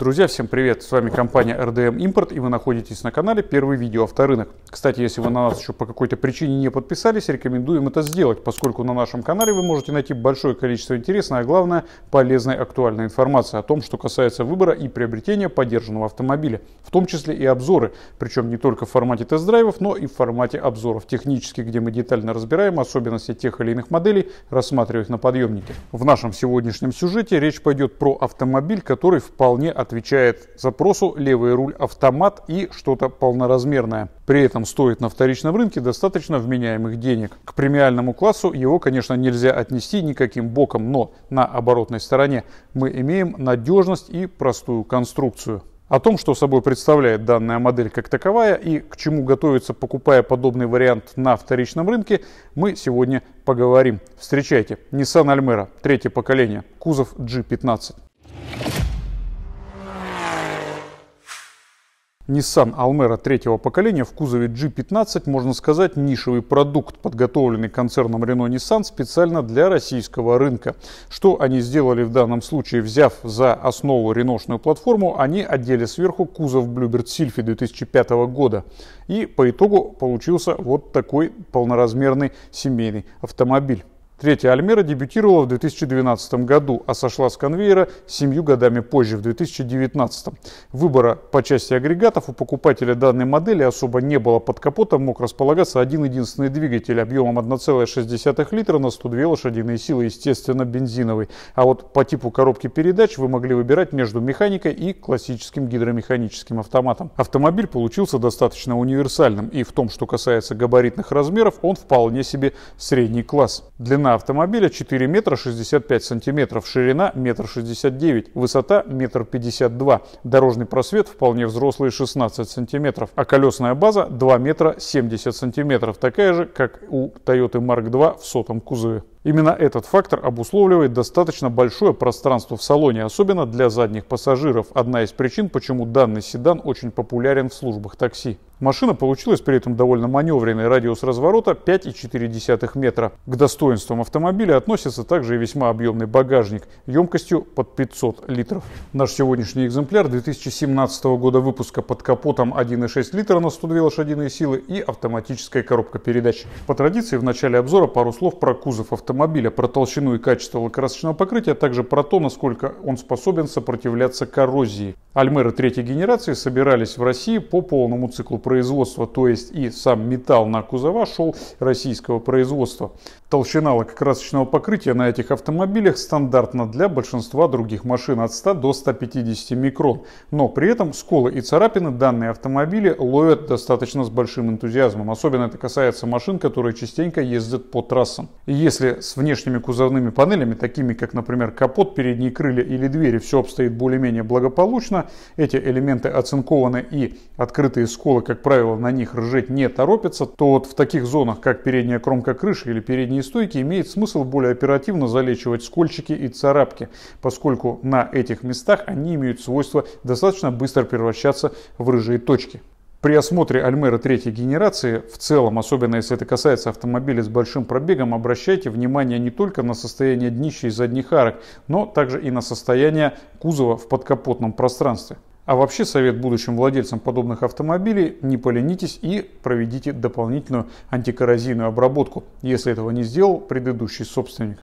Друзья, всем привет! С вами компания RDM Import и вы находитесь на канале Первый видео авторынок. Кстати, если вы на нас еще по какой-то причине не подписались, рекомендуем это сделать, поскольку на нашем канале вы можете найти большое количество интересной, а главное полезной актуальной информации о том, что касается выбора и приобретения поддержанного автомобиля, в том числе и обзоры, причем не только в формате тест-драйвов, но и в формате обзоров технических, где мы детально разбираем особенности тех или иных моделей, рассматривая их на подъемнике. В нашем сегодняшнем сюжете речь пойдет про автомобиль, который вполне от отвечает запросу, левый руль автомат и что-то полноразмерное. При этом стоит на вторичном рынке достаточно вменяемых денег. К премиальному классу его, конечно, нельзя отнести никаким боком, но на оборотной стороне мы имеем надежность и простую конструкцию. О том, что собой представляет данная модель как таковая и к чему готовится, покупая подобный вариант на вторичном рынке, мы сегодня поговорим. Встречайте, Nissan Almera, третье поколение, кузов G15. Nissan Almera третьего поколения в кузове G15, можно сказать, нишевый продукт, подготовленный концерном Renault Nissan специально для российского рынка. Что они сделали в данном случае, взяв за основу реношную платформу, они отдели сверху кузов Bluebird Silphy 2005 года. И по итогу получился вот такой полноразмерный семейный автомобиль. Третья Альмера дебютировала в 2012 году, а сошла с конвейера семью годами позже, в 2019. Выбора по части агрегатов у покупателя данной модели особо не было. Под капотом мог располагаться один единственный двигатель объемом 1,6 литра на 102 лошадиные силы, естественно, бензиновый. А вот по типу коробки передач вы могли выбирать между механикой и классическим гидромеханическим автоматом. Автомобиль получился достаточно универсальным, и в том, что касается габаритных размеров, он вполне себе средний класс. Длина Длина автомобиля 4 метра 65 сантиметров, ширина 1 69, высота 1 52, дорожный просвет вполне взрослый 16 сантиметров, а колесная база 2 метра 70 сантиметров, такая же, как у Toyota Mark II в сотом кузове. Именно этот фактор обусловливает достаточно большое пространство в салоне, особенно для задних пассажиров. Одна из причин, почему данный седан очень популярен в службах такси. Машина получилась при этом довольно маневренной, радиус разворота 5,4 метра. К достоинствам автомобиля относится также и весьма объемный багажник емкостью под 500 литров. Наш сегодняшний экземпляр 2017 года выпуска под капотом 1,6 литра на 102 лошадиные силы и автоматическая коробка передач. По традиции в начале обзора пару слов про кузов автомобиля, про толщину и качество лакокрасочного покрытия, а также про то, насколько он способен сопротивляться коррозии. Альмеры третьей генерации собирались в России по полному циклу производства, то есть и сам металл на кузова шел российского производства. Толщина лакокрасочного покрытия на этих автомобилях стандартна для большинства других машин от 100 до 150 микрон, но при этом сколы и царапины данные автомобили ловят достаточно с большим энтузиазмом, особенно это касается машин, которые частенько ездят по трассам. И если с внешними кузовными панелями, такими как, например, капот, передние крылья или двери, все обстоит более-менее благополучно, эти элементы оцинкованы и открытые сколы, как правило, на них ржеть не торопится, то вот в таких зонах, как передняя кромка крыши или передние стойки, имеет смысл более оперативно залечивать скольчики и царапки, поскольку на этих местах они имеют свойство достаточно быстро превращаться в рыжие точки. При осмотре Альмера третьей генерации, в целом, особенно если это касается автомобиля с большим пробегом, обращайте внимание не только на состояние днища и задних арок, но также и на состояние кузова в подкапотном пространстве. А вообще совет будущим владельцам подобных автомобилей, не поленитесь и проведите дополнительную антикоррозийную обработку, если этого не сделал предыдущий собственник.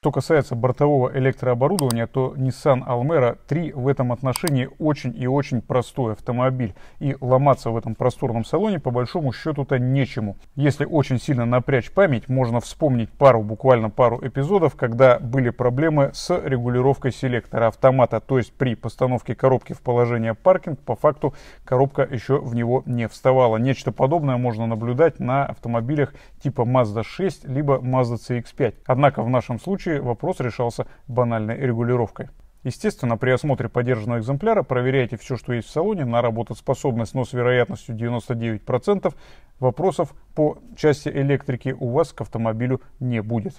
Что касается бортового электрооборудования, то Nissan Almera 3 в этом отношении очень и очень простой автомобиль. И ломаться в этом просторном салоне по большому счету-то нечему. Если очень сильно напрячь память, можно вспомнить пару, буквально пару эпизодов, когда были проблемы с регулировкой селектора автомата. То есть при постановке коробки в положение паркинг, по факту коробка еще в него не вставала. Нечто подобное можно наблюдать на автомобилях типа Mazda 6, либо Mazda CX-5. Однако в нашем случае вопрос решался банальной регулировкой. Естественно, при осмотре подержанного экземпляра проверяйте все, что есть в салоне, на работоспособность, но с вероятностью 99% вопросов по части электрики у вас к автомобилю не будет.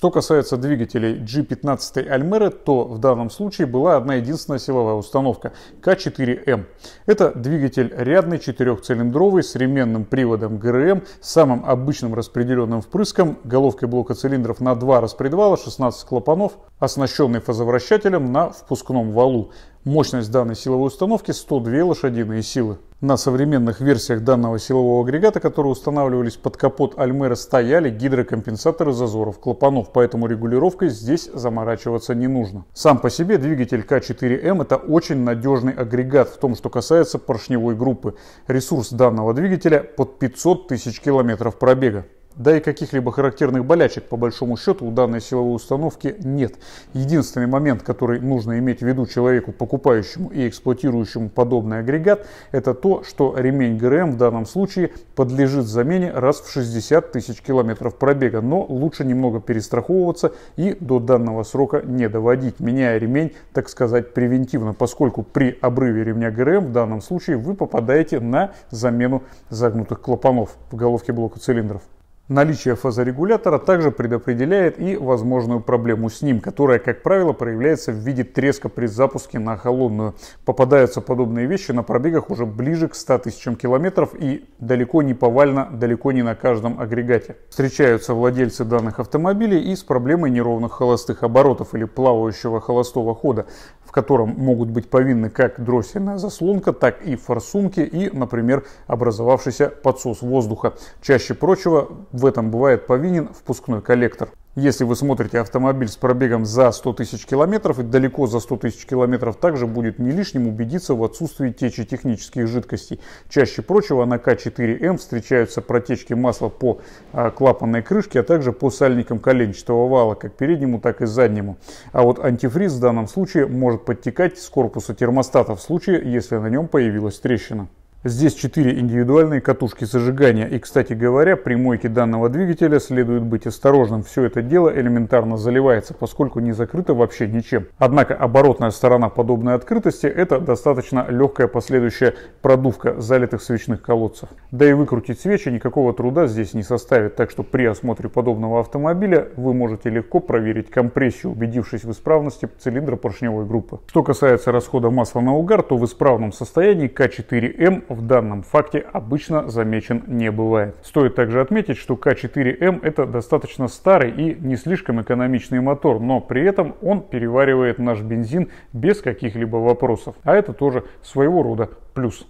Что касается двигателей G15 Альмеры, то в данном случае была одна единственная силовая установка К4М. Это двигатель рядный, четырехцилиндровый, с ременным приводом ГРМ, с самым обычным распределенным впрыском, головкой блока цилиндров на два распредвала, 16 клапанов, оснащенный фазовращателем на впускном валу. Мощность данной силовой установки 102 лошадиные силы. На современных версиях данного силового агрегата, которые устанавливались под капот Альмера, стояли гидрокомпенсаторы зазоров клапанов, поэтому регулировкой здесь заморачиваться не нужно. Сам по себе двигатель К4М это очень надежный агрегат в том, что касается поршневой группы. Ресурс данного двигателя под 500 тысяч километров пробега. Да и каких-либо характерных болячек, по большому счету, у данной силовой установки нет. Единственный момент, который нужно иметь в виду человеку, покупающему и эксплуатирующему подобный агрегат, это то, что ремень ГРМ в данном случае подлежит замене раз в 60 тысяч километров пробега, но лучше немного перестраховываться и до данного срока не доводить, меняя ремень, так сказать, превентивно, поскольку при обрыве ремня ГРМ в данном случае вы попадаете на замену загнутых клапанов в головке блока цилиндров. Наличие фазорегулятора также предопределяет и возможную проблему с ним, которая, как правило, проявляется в виде треска при запуске на холодную. Попадаются подобные вещи на пробегах уже ближе к 100 тысячам километров и далеко не повально, далеко не на каждом агрегате. Встречаются владельцы данных автомобилей и с проблемой неровных холостых оборотов или плавающего холостого хода в котором могут быть повинны как дроссельная заслонка, так и форсунки и, например, образовавшийся подсос воздуха. Чаще прочего в этом бывает повинен впускной коллектор. Если вы смотрите автомобиль с пробегом за 100 тысяч километров и далеко за 100 тысяч километров, также будет не лишним убедиться в отсутствии течи технических жидкостей. Чаще прочего на К4М встречаются протечки масла по а, клапанной крышке, а также по сальникам коленчатого вала, как переднему, так и заднему. А вот антифриз в данном случае может подтекать с корпуса термостата в случае, если на нем появилась трещина. Здесь 4 индивидуальные катушки зажигания. И, кстати говоря, при мойке данного двигателя следует быть осторожным. Все это дело элементарно заливается, поскольку не закрыто вообще ничем. Однако оборотная сторона подобной открытости – это достаточно легкая последующая продувка залитых свечных колодцев. Да и выкрутить свечи никакого труда здесь не составит, так что при осмотре подобного автомобиля вы можете легко проверить компрессию, убедившись в исправности цилиндра поршневой группы. Что касается расхода масла на угар, то в исправном состоянии К4М в данном факте обычно замечен не бывает. Стоит также отметить, что К4М это достаточно старый и не слишком экономичный мотор, но при этом он переваривает наш бензин без каких-либо вопросов. А это тоже своего рода плюс.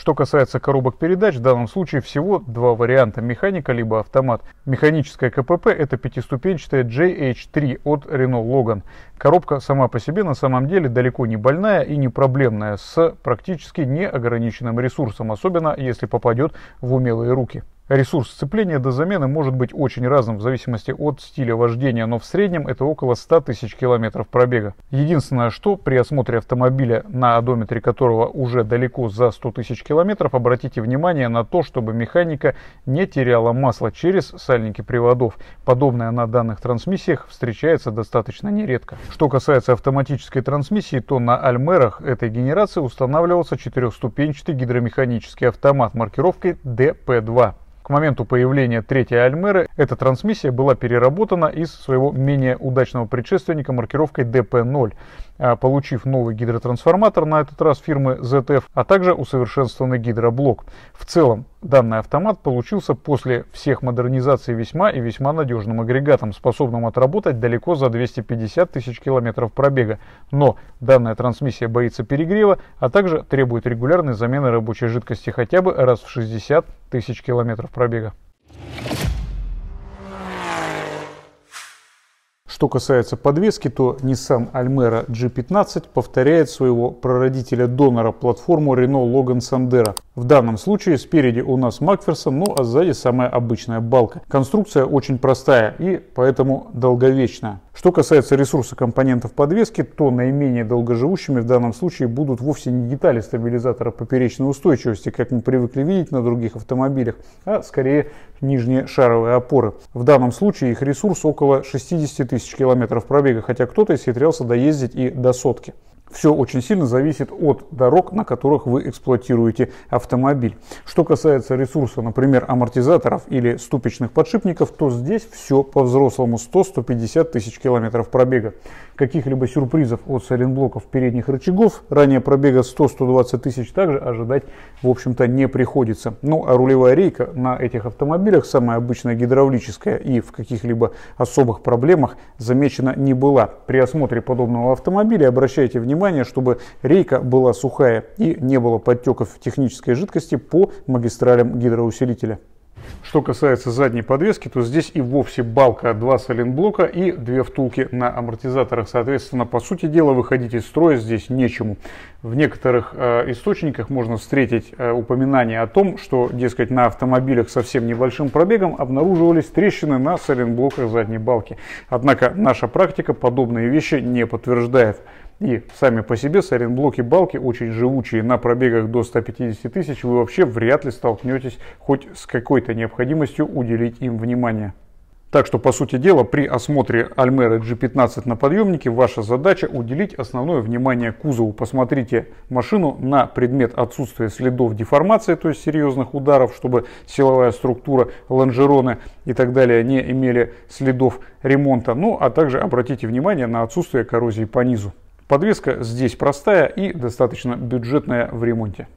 Что касается коробок передач, в данном случае всего два варианта – механика либо автомат. Механическая КПП – это пятиступенчатая JH3 от Renault Logan. Коробка сама по себе на самом деле далеко не больная и не проблемная, с практически неограниченным ресурсом, особенно если попадет в умелые руки. Ресурс сцепления до замены может быть очень разным в зависимости от стиля вождения, но в среднем это около 100 тысяч километров пробега. Единственное, что при осмотре автомобиля, на одометре которого уже далеко за 100 тысяч километров, обратите внимание на то, чтобы механика не теряла масло через сальники приводов. Подобное на данных трансмиссиях встречается достаточно нередко. Что касается автоматической трансмиссии, то на Альмерах этой генерации устанавливался четырехступенчатый гидромеханический автомат маркировкой DP2 моменту появления третьей Альмеры эта трансмиссия была переработана из своего менее удачного предшественника маркировкой DP0. А, получив новый гидротрансформатор, на этот раз фирмы ZF, а также усовершенствованный гидроблок. В целом, данный автомат получился после всех модернизаций весьма и весьма надежным агрегатом, способным отработать далеко за 250 тысяч километров пробега. Но данная трансмиссия боится перегрева, а также требует регулярной замены рабочей жидкости хотя бы раз в 60 тысяч километров пробега. Что касается подвески, то Nissan Almera G15 повторяет своего прародителя-донора платформу Renault Logan Sandero. В данном случае спереди у нас Макферсон, ну а сзади самая обычная балка. Конструкция очень простая и поэтому долговечная. Что касается ресурса компонентов подвески, то наименее долгоживущими в данном случае будут вовсе не детали стабилизатора поперечной устойчивости, как мы привыкли видеть на других автомобилях, а скорее нижние шаровые опоры. В данном случае их ресурс около 60 тысяч километров пробега, хотя кто-то исхитрялся доездить и до сотки. Все очень сильно зависит от дорог, на которых вы эксплуатируете автомобиль. Что касается ресурса, например, амортизаторов или ступичных подшипников, то здесь все по-взрослому 100-150 тысяч километров пробега. Каких-либо сюрпризов от сайлентблоков передних рычагов ранее пробега 100-120 тысяч также ожидать, в общем-то, не приходится. Ну а рулевая рейка на этих автомобилях, самая обычная гидравлическая и в каких-либо особых проблемах замечена не была. При осмотре подобного автомобиля обращайте внимание внимание, чтобы рейка была сухая и не было подтеков технической жидкости по магистралям гидроусилителя. Что касается задней подвески, то здесь и вовсе балка, два сайлентблока и две втулки на амортизаторах. Соответственно, по сути дела, выходить из строя здесь нечему. В некоторых э, источниках можно встретить э, упоминание о том, что, дескать, на автомобилях совсем небольшим пробегом обнаруживались трещины на сайлентблоках задней балки. Однако наша практика подобные вещи не подтверждает. И сами по себе сайлентблоки балки очень живучие. На пробегах до 150 тысяч вы вообще вряд ли столкнетесь хоть с какой-то необходимостью уделить им внимание. Так что, по сути дела, при осмотре Альмера G15 на подъемнике ваша задача уделить основное внимание кузову. Посмотрите машину на предмет отсутствия следов деформации, то есть серьезных ударов, чтобы силовая структура, лонжероны и так далее не имели следов ремонта. Ну, а также обратите внимание на отсутствие коррозии по низу. Подвеска здесь простая и достаточно бюджетная в ремонте.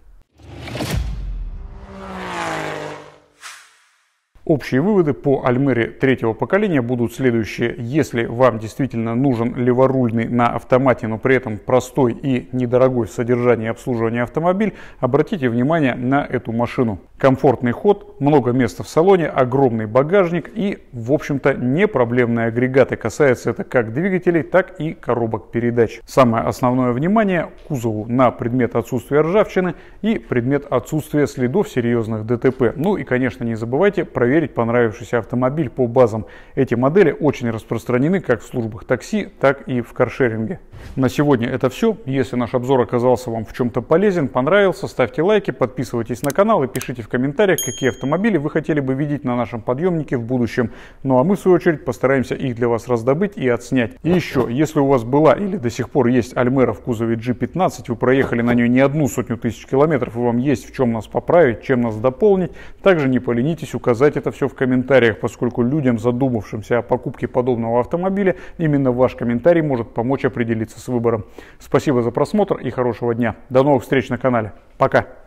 Общие выводы по Альмере третьего поколения будут следующие. Если вам действительно нужен леворульный на автомате, но при этом простой и недорогой в содержании и обслуживании автомобиль, обратите внимание на эту машину комфортный ход, много места в салоне, огромный багажник и, в общем-то, не проблемные агрегаты. Касается это как двигателей, так и коробок передач. Самое основное внимание кузову на предмет отсутствия ржавчины и предмет отсутствия следов серьезных ДТП. Ну и, конечно, не забывайте проверить понравившийся автомобиль по базам. Эти модели очень распространены как в службах такси, так и в каршеринге. На сегодня это все. Если наш обзор оказался вам в чем-то полезен, понравился, ставьте лайки, подписывайтесь на канал и пишите в комментариях, какие автомобили вы хотели бы видеть на нашем подъемнике в будущем. Ну а мы, в свою очередь, постараемся их для вас раздобыть и отснять. И еще, если у вас была или до сих пор есть Альмера в кузове G15, вы проехали на нее не одну сотню тысяч километров, и вам есть в чем нас поправить, чем нас дополнить, также не поленитесь указать это все в комментариях, поскольку людям, задумавшимся о покупке подобного автомобиля, именно ваш комментарий может помочь определиться с выбором. Спасибо за просмотр и хорошего дня. До новых встреч на канале. Пока!